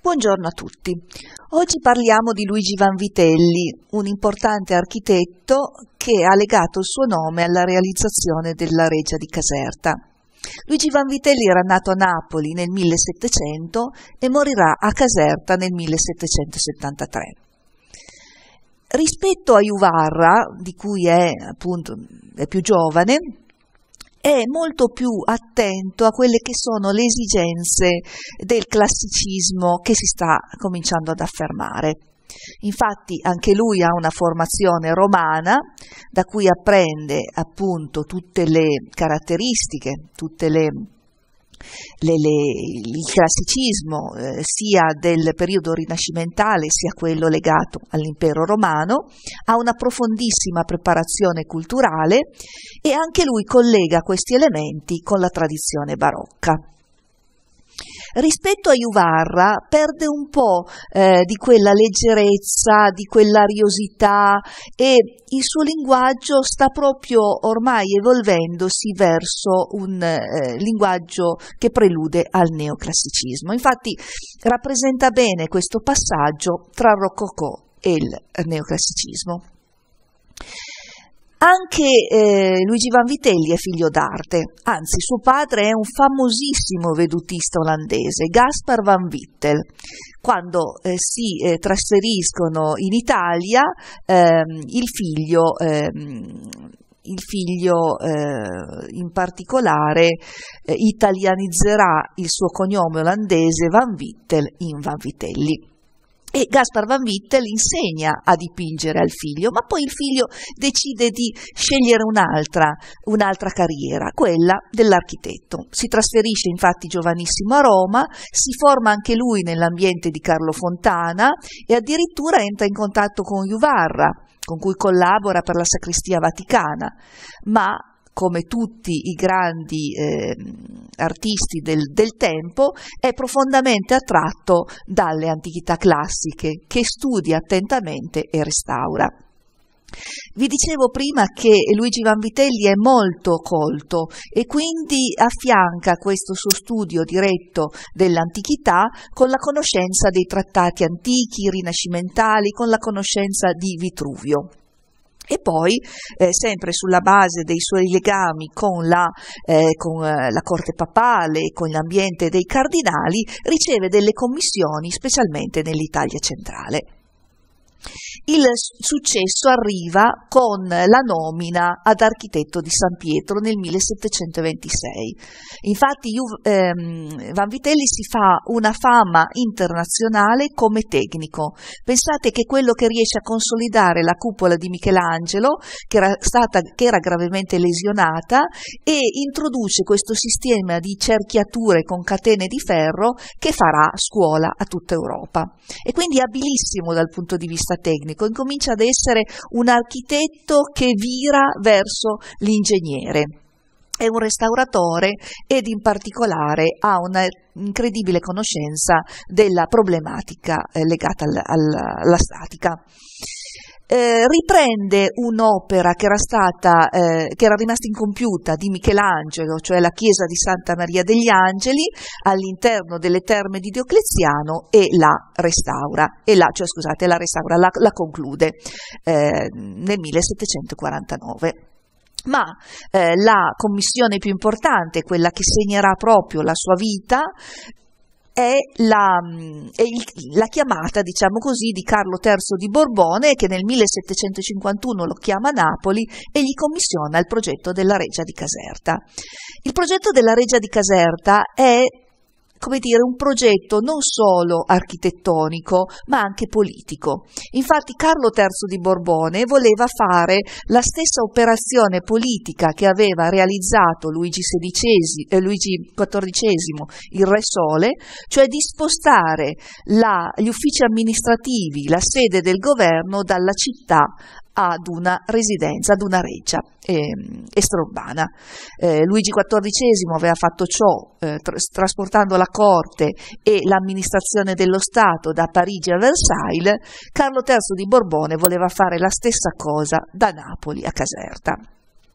Buongiorno a tutti. Oggi parliamo di Luigi Vanvitelli, un importante architetto che ha legato il suo nome alla realizzazione della Regia di Caserta. Luigi Vanvitelli era nato a Napoli nel 1700 e morirà a Caserta nel 1773. Rispetto a Juvarra, di cui è appunto è più giovane, è molto più attento a quelle che sono le esigenze del classicismo che si sta cominciando ad affermare. Infatti anche lui ha una formazione romana da cui apprende appunto tutte le caratteristiche, tutte le le, le, il classicismo eh, sia del periodo rinascimentale sia quello legato all'impero romano, ha una profondissima preparazione culturale e anche lui collega questi elementi con la tradizione barocca rispetto a Juvarra perde un po' eh, di quella leggerezza, di quell'ariosità e il suo linguaggio sta proprio ormai evolvendosi verso un eh, linguaggio che prelude al neoclassicismo. Infatti rappresenta bene questo passaggio tra rococò e il neoclassicismo. Anche eh, Luigi Vanvitelli è figlio d'arte, anzi suo padre è un famosissimo vedutista olandese, Gaspar Van Vittel. Quando eh, si eh, trasferiscono in Italia, ehm, il figlio ehm, il figlio eh, in particolare eh, italianizzerà il suo cognome olandese Van Vittel in Van Vitelli. E Gaspar Van Wittel insegna a dipingere al figlio, ma poi il figlio decide di scegliere un'altra, un'altra carriera, quella dell'architetto. Si trasferisce infatti giovanissimo a Roma, si forma anche lui nell'ambiente di Carlo Fontana e addirittura entra in contatto con Juvarra, con cui collabora per la sacristia vaticana, ma come tutti i grandi eh, artisti del, del, tempo, è profondamente attratto dalle antichità classiche che studia attentamente e restaura. Vi dicevo prima che Luigi Vanvitelli è molto colto e quindi affianca questo suo studio diretto dell'antichità con la conoscenza dei trattati antichi, rinascimentali, con la conoscenza di Vitruvio. E poi, eh, sempre sulla base dei suoi legami con la, eh, con, eh, la corte papale, e con l'ambiente dei cardinali, riceve delle commissioni, specialmente nell'Italia centrale. Il successo arriva con la nomina ad architetto di San Pietro nel 1726. Infatti ehm, Van Vitelli si fa una fama internazionale come tecnico. Pensate che quello che riesce a consolidare la cupola di Michelangelo, che era, stata, che era gravemente lesionata, e introduce questo sistema di cerchiature con catene di ferro che farà scuola a tutta Europa. E quindi è abilissimo dal punto di vista tecnico tecnico, incomincia ad essere un architetto che vira verso l'ingegnere è un restauratore ed in particolare ha un'incredibile conoscenza della problematica eh, legata alla, alla, alla statica. Eh, riprende un'opera che era stata, eh, che era rimasta incompiuta di Michelangelo, cioè la chiesa di Santa Maria degli Angeli all'interno delle terme di Diocleziano e la restaura, e la, cioè, scusate, la, restaura, la, la conclude eh, nel 1749 ma eh, la commissione più importante, quella che segnerà proprio la sua vita, è la, mm, è il, la chiamata, diciamo così, di Carlo III di Borbone che nel 1751 lo chiama Napoli e gli commissiona il progetto della Regia di Caserta. Il progetto della Regia di Caserta è come dire, un progetto non solo architettonico, ma anche politico. Infatti Carlo III di Borbone voleva fare la stessa operazione politica che aveva realizzato Luigi, XVI, eh, Luigi XIV, il Re Sole, cioè di spostare la, gli uffici amministrativi, la sede del governo dalla città ad una residenza, ad una reggia eh, extraurbana. Eh, Luigi XIV aveva fatto ciò eh, tr- trasportando la corte e l'amministrazione dello Stato da Parigi a Versailles, Carlo III di Borbone voleva fare la stessa cosa da Napoli a Caserta.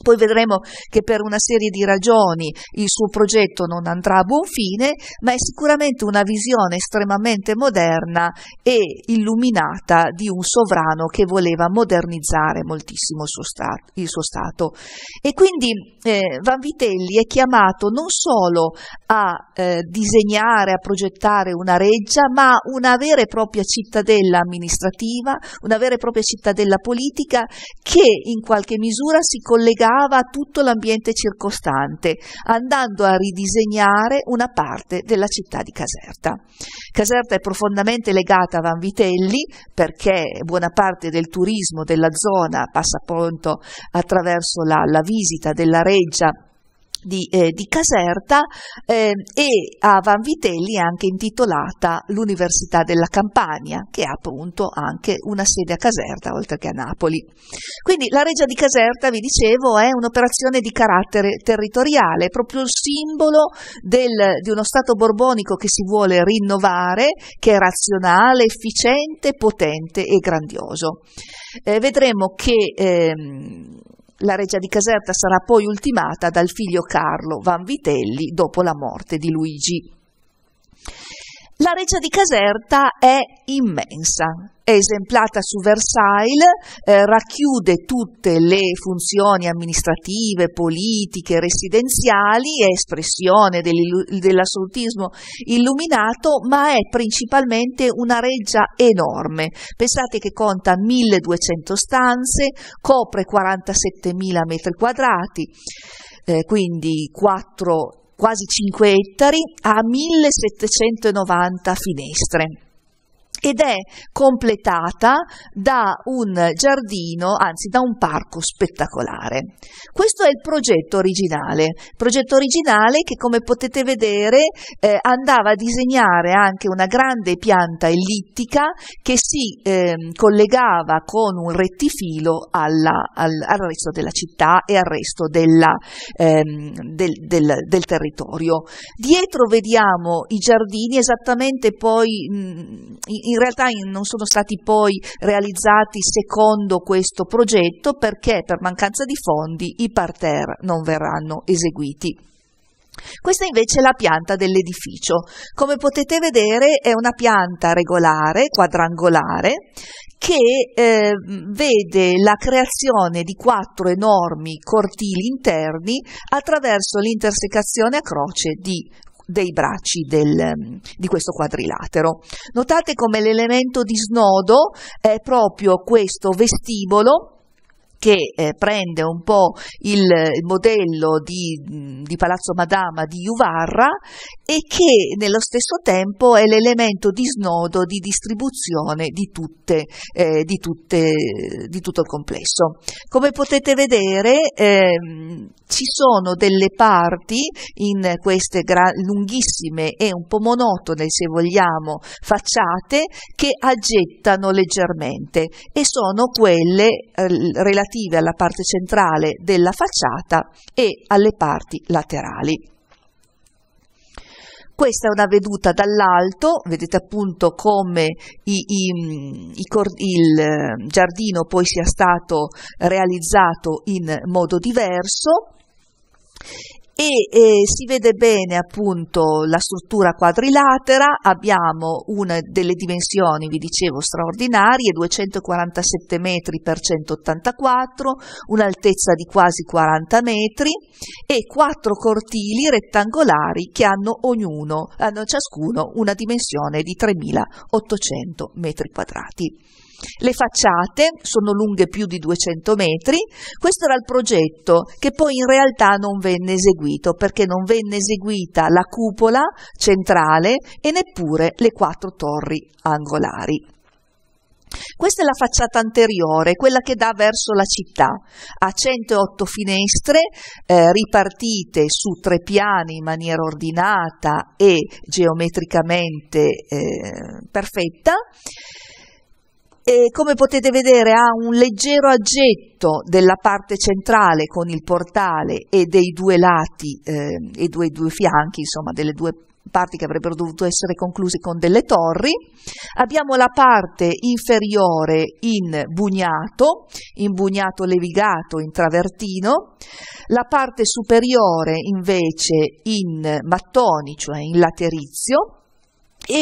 Poi vedremo che per una serie di ragioni il suo progetto non andrà a buon fine, ma è sicuramente una visione estremamente moderna e illuminata di un sovrano che voleva modernizzare moltissimo il suo, stato. Il suo stato. E quindi eh, Vitelli è chiamato non solo a eh, disegnare, a progettare una reggia, ma una vera e propria cittadella amministrativa, una vera e propria cittadella politica che in qualche misura si collega legava a tutto l'ambiente circostante, andando a ridisegnare una parte della città di Caserta. Caserta è profondamente legata a Vanvitelli perché buona parte del turismo della zona passa appunto attraverso la, la visita della reggia di, eh, di, Caserta eh, e a Vanvitelli è anche intitolata l'Università della Campania, che ha appunto anche una sede a Caserta, oltre che a Napoli. Quindi la Regia di Caserta, vi dicevo, è un'operazione di carattere territoriale, proprio il simbolo del, di uno Stato borbonico che si vuole rinnovare, che è razionale, efficiente, potente e grandioso. Eh, vedremo che ehm, la regia di Caserta sarà poi ultimata dal figlio Carlo Vanvitelli dopo la morte di Luigi. La Reggia di Caserta è immensa, è esemplata su Versailles, eh, racchiude tutte le funzioni amministrative, politiche, residenziali, è espressione dell'assolutismo illuminato, ma è principalmente una reggia enorme. Pensate che conta 1200 stanze, copre 47.000 metri quadrati, eh, quindi 4 quasi 5 ettari, ha 1790 finestre ed è completata da un giardino, anzi da un parco spettacolare. Questo è il progetto originale, progetto originale che come potete vedere eh, andava a disegnare anche una grande pianta ellittica che si eh, collegava con un rettifilo alla, al, al, resto della città e al resto della, ehm, del, del, del, territorio. Dietro vediamo i giardini esattamente poi mh, in realtà non sono stati poi realizzati secondo questo progetto perché per mancanza di fondi i parterre non verranno eseguiti. Questa invece è la pianta dell'edificio. Come potete vedere è una pianta regolare, quadrangolare, che eh, vede la creazione di quattro enormi cortili interni attraverso l'intersecazione a croce di dei bracci del, mm, di questo quadrilatero. Notate come l'elemento di snodo è proprio questo vestibolo che eh, prende un po' il, modello di, di, Palazzo Madama di Juvarra e che nello stesso tempo è l'elemento di snodo di distribuzione di, tutte, eh, di, tutte, di tutto il complesso. Come potete vedere eh, ci sono delle parti in queste lunghissime e un po' monotone se vogliamo facciate che aggettano leggermente e sono quelle relative eh, relative alla parte centrale della facciata e alle parti laterali. Questa è una veduta dall'alto, vedete appunto come i, i, mm, i, il mm, giardino poi sia stato realizzato in modo diverso e eh, si vede bene appunto la struttura quadrilatera, abbiamo una delle dimensioni, vi dicevo, straordinarie, 247 metri per 184, un'altezza di quasi 40 metri e quattro cortili rettangolari che hanno, ognuno, hanno ciascuno una dimensione di 3800 metri quadrati. Le facciate sono lunghe più di 200 metri, questo era il progetto che poi in realtà non venne eseguito eseguito perché non venne eseguita la cupola centrale e neppure le quattro torri angolari. Questa è la facciata anteriore, quella che dà verso la città, ha 108 finestre eh, ripartite su tre piani in maniera ordinata e geometricamente eh, perfetta e come potete vedere ha un leggero aggetto della parte centrale con il portale e dei due lati eh, e due, due fianchi, insomma delle due parti che avrebbero dovuto essere concluse con delle torri. Abbiamo la parte inferiore in bugnato, in bugnato levigato, in travertino, la parte superiore invece in mattoni, cioè in laterizio, e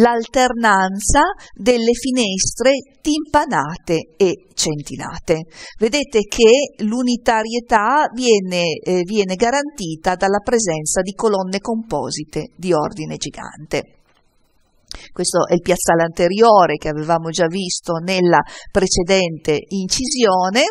l'alternanza delle finestre timpanate e centinate. Vedete che l'unitarietà viene, eh, viene garantita dalla presenza di colonne composite di ordine gigante. Questo è il piazzale anteriore che avevamo già visto nella precedente incisione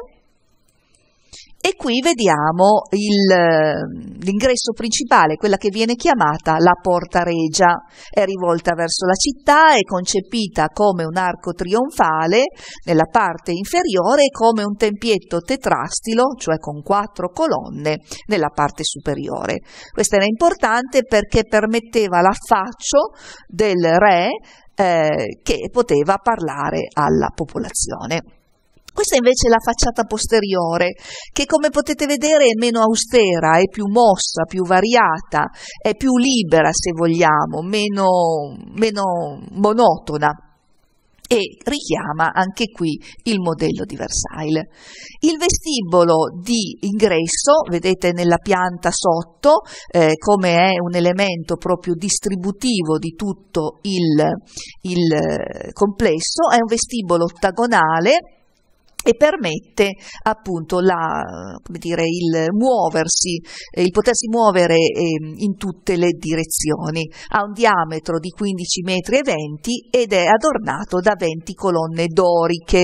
e qui vediamo il, eh, l'ingresso principale, quella che viene chiamata la porta regia. È rivolta verso la città, è concepita come un arco trionfale nella parte inferiore e come un tempietto tetrastilo, cioè con quattro colonne, nella parte superiore. Questo era importante perché permetteva l'affaccio del re eh, che poteva parlare alla popolazione. Questa invece è la facciata posteriore, che come potete vedere è meno austera, è più mossa, più variata, è più libera se vogliamo, meno, meno monotona e richiama anche qui il modello di Versailles. Il vestibolo di ingresso, vedete nella pianta sotto, eh, come è un elemento proprio distributivo di tutto il, il eh, complesso, è un vestibolo ottagonale e permette appunto la, come dire, il muoversi, il potersi muovere ehm, in tutte le direzioni. Ha un diametro di 15 metri e 20 ed è adornato da 20 colonne doriche.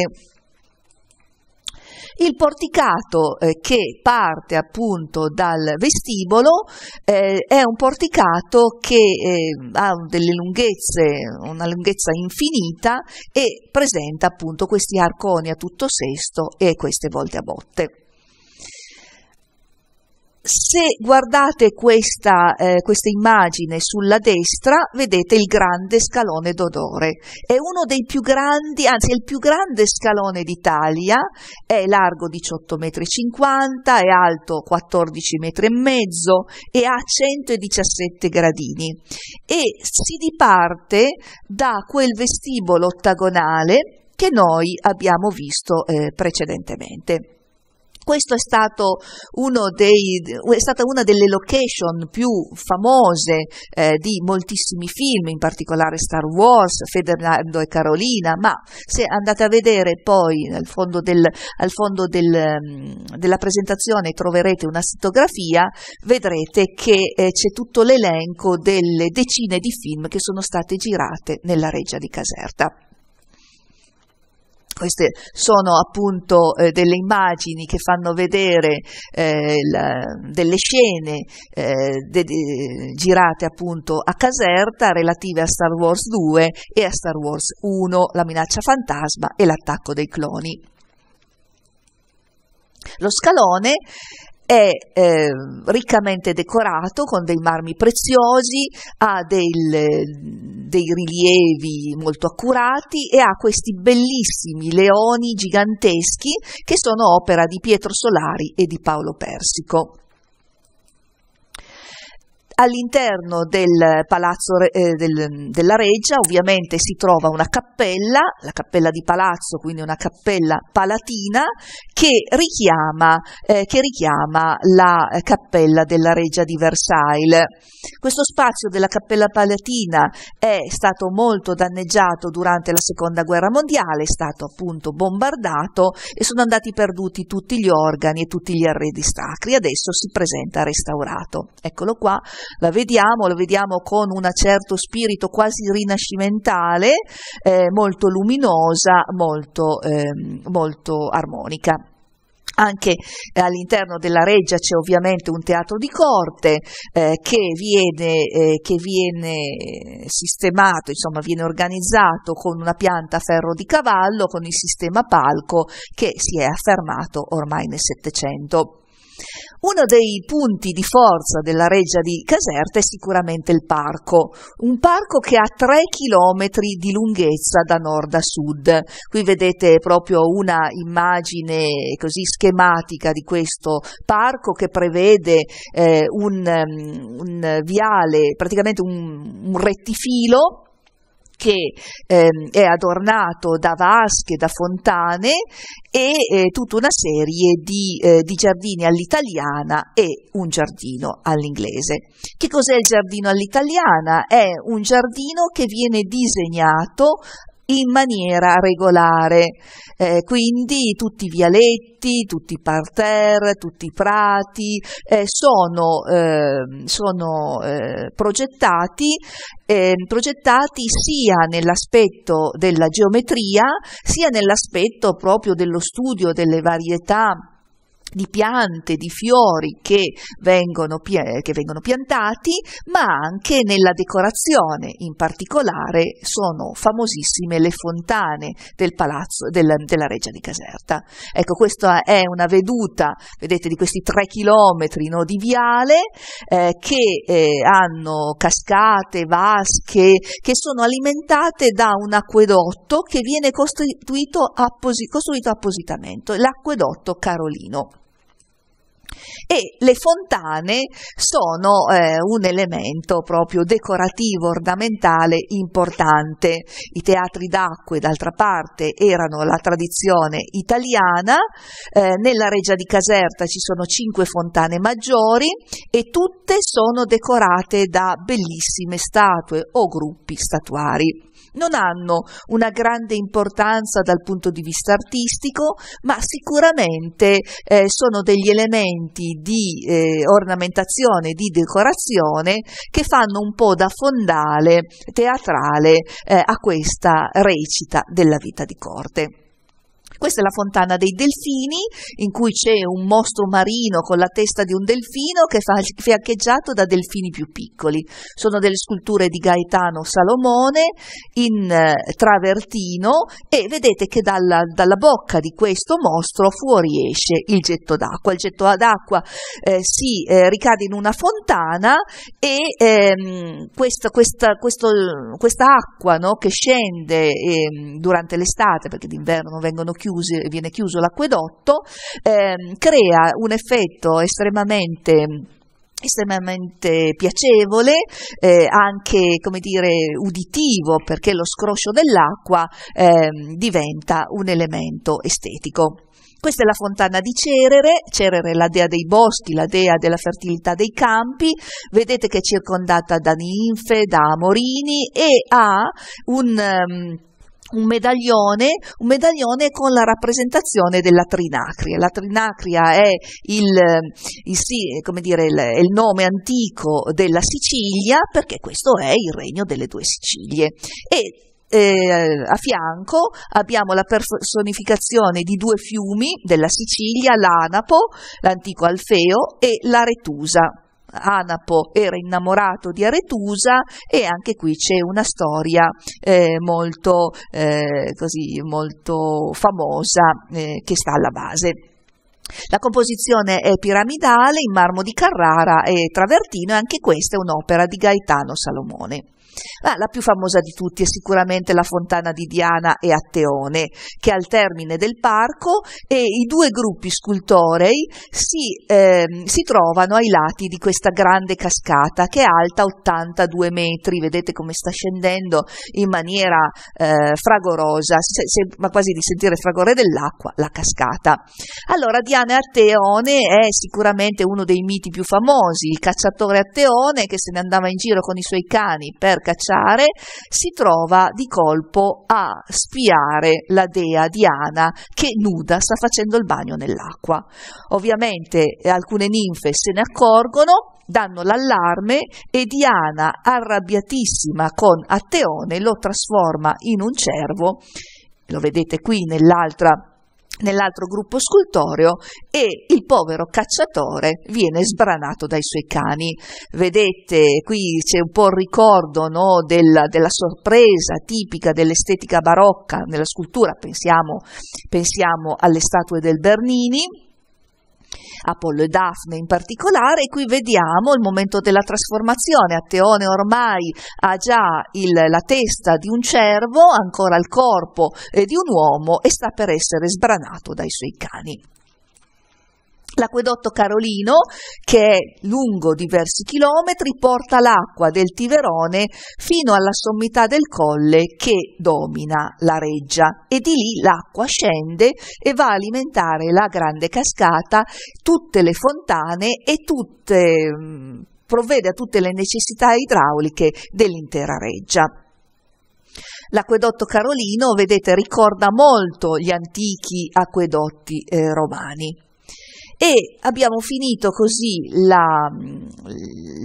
Il porticato eh, che parte appunto dal vestibolo eh, è un porticato che eh, ha delle lunghezze, una lunghezza infinita e presenta appunto questi arconi a tutto sesto e queste volte a botte. Se guardate questa, eh, questa, immagine sulla destra, vedete il grande scalone d'odore. È uno dei più grandi, anzi è il più grande scalone d'Italia, è largo 18,50 m, è alto 14,5 m e e ha 117 gradini. E si diparte da quel vestibolo ottagonale che noi abbiamo visto eh, precedentemente. Questo è, stato uno dei, è stata una delle location più famose eh, di moltissimi film, in particolare Star Wars, Federando e Carolina, ma se andate a vedere poi al fondo, del, al fondo del, mm, della presentazione troverete una sitografia, vedrete che eh, c'è tutto l'elenco delle decine di film che sono state girate nella reggia di Caserta. Queste sono appunto eh, delle immagini che fanno vedere eh, la, delle scene eh, de, de, girate appunto a Caserta relative a Star Wars 2 e a Star Wars 1, la minaccia fantasma e l'attacco dei cloni. Lo scalone è eh, riccamente decorato con dei marmi preziosi, ha del, dei rilievi molto accurati e ha questi bellissimi leoni giganteschi che sono opera di Pietro Solari e di Paolo Persico. All'interno del palazzo eh, del, della Reggia ovviamente si trova una cappella, la cappella di palazzo, quindi una cappella palatina che richiama, eh, che richiama la eh, cappella della Reggia di Versailles. Questo spazio della cappella palatina è stato molto danneggiato durante la seconda guerra mondiale, è stato appunto bombardato e sono andati perduti tutti gli organi e tutti gli arredi sacri. Adesso si presenta restaurato. Eccolo qua la vediamo, la vediamo con un certo spirito quasi rinascimentale, eh, molto luminosa, molto, eh, molto armonica. Anche eh, all'interno della reggia c'è ovviamente un teatro di corte eh, che, viene, eh, che, viene, sistemato, insomma viene organizzato con una pianta a ferro di cavallo, con il sistema palco che si è affermato ormai nel Settecento. Uno dei punti di forza della reggia di Caserta è sicuramente il parco, un parco che ha 3 chilometri di lunghezza da nord a sud. Qui vedete proprio una immagine così schematica di questo parco che prevede eh, un, mm, un, viale, praticamente un, un rettifilo che ehm, è adornato da vasche, da fontane e eh, tutta una serie di, eh, di, giardini all'italiana e un giardino all'inglese. Che cos'è il giardino all'italiana? È un giardino che viene disegnato in maniera regolare, eh, quindi tutti i vialetti, tutti i parterre, tutti i prati eh, sono, ehm, eh, sono progettati, ehm, progettati sia nell'aspetto della geometria sia nell'aspetto proprio dello studio delle varietà di piante, di fiori che vengono, che vengono, piantati, ma anche nella decorazione. In particolare sono famosissime le fontane del palazzo del, della Regia di Caserta. Ecco, questa è una veduta, vedete, di questi tre chilometri no, di viale eh, che eh, hanno cascate, vasche, che sono alimentate da un acquedotto che viene costruito, apposi costruito appositamente, l'acquedotto Carolino e le fontane sono eh, un elemento proprio decorativo, ornamentale importante. I teatri d'acque, d'altra parte, erano la tradizione italiana, eh, nella Regia di Caserta ci sono cinque fontane maggiori e tutte sono decorate da bellissime statue o gruppi statuari non hanno una grande importanza dal punto di vista artistico, ma sicuramente eh, sono degli elementi di eh, ornamentazione, di decorazione che fanno un po' da fondale teatrale eh, a questa recita della vita di corte. Questa è la fontana dei delfini in cui c'è un mostro marino con la testa di un delfino che fa fiancheggiato da delfini più piccoli. Sono delle sculture di Gaetano Salomone in eh, travertino e vedete che dalla, dalla, bocca di questo mostro fuoriesce il getto d'acqua. Il getto d'acqua eh, si eh, ricade in una fontana e ehm, questa, questa, questo, questa acqua no, che scende ehm, durante l'estate, perché d'inverno vengono chiuse, chiuse, viene chiuso l'acquedotto, eh, crea un effetto estremamente estremamente piacevole, eh, anche come dire uditivo, perché lo scroscio dell'acqua eh, diventa un elemento estetico. Questa è la fontana di Cerere, Cerere è la dea dei boschi, la dea della fertilità dei campi, vedete che è circondata da ninfe, da morini e ha un... Um, un medaglione, un medaglione con la rappresentazione della Trinacria. La Trinacria è il, eh, il, dire, il, il, nome antico della Sicilia perché questo è il regno delle due Sicilie. E eh, a fianco abbiamo la personificazione di due fiumi della Sicilia, l'Anapo, l'antico Alfeo e l'Aretusa. Anapo era innamorato di Aretusa e anche qui c'è una storia eh, molto, eh, così, molto, famosa eh, che sta alla base. La composizione è piramidale in marmo di Carrara e travertino e anche questa è un'opera di Gaetano Salomone. Ma ah, la più famosa di tutti è sicuramente la fontana di Diana e Atteone, che è al termine del parco e i due gruppi scultorei si, eh, si trovano ai lati di questa grande cascata che è alta 82 metri, vedete come sta scendendo in maniera eh, fragorosa, ma quasi di sentire il fragore dell'acqua la cascata. Allora Diana e Atteone è sicuramente uno dei miti più famosi, il cacciatore Atteone che se ne andava in giro con i suoi cani per per cacciare, si trova di colpo a spiare la dea Diana che nuda sta facendo il bagno nell'acqua. Ovviamente eh, alcune ninfe se ne accorgono danno l'allarme e Diana, arrabbiatissima con Atteone, lo trasforma in un cervo. Lo vedete qui nell'altra nell'altro gruppo scultoreo e il povero cacciatore viene sbranato dai suoi cani. Vedete, qui c'è un po' il ricordo no, della, della, sorpresa tipica dell'estetica barocca nella scultura, pensiamo, pensiamo alle statue del Bernini Apollo e Daphne in particolare, e qui vediamo il momento della trasformazione. Ateone ormai ha già il, la testa di un cervo, ancora il corpo eh, di un uomo e sta per essere sbranato dai suoi cani. L'acquedotto Carolino, che è lungo diversi chilometri, porta l'acqua del Tiverone fino alla sommità del colle che domina la reggia e di lì l'acqua scende e va a alimentare la grande cascata, tutte le fontane e tutte, provvede a tutte le necessità idrauliche dell'intera reggia. L'acquedotto carolino, vedete, ricorda molto gli antichi acquedotti eh, romani. E abbiamo finito così la,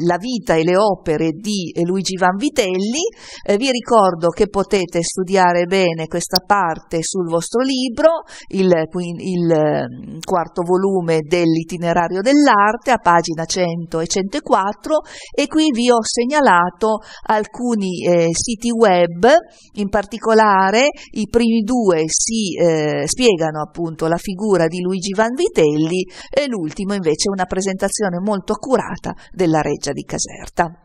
la vita e le opere di Luigi Vanvitelli. Eh, vi ricordo che potete studiare bene questa parte sul vostro libro, il, il ehm, quarto volume dell'itinerario dell'arte, a pagina 100 e 104, e qui vi ho segnalato alcuni eh, siti web, in particolare i primi due si eh, spiegano appunto la figura di Luigi Vanvitelli, e l'ultimo invece una presentazione molto accurata della reggia di Caserta.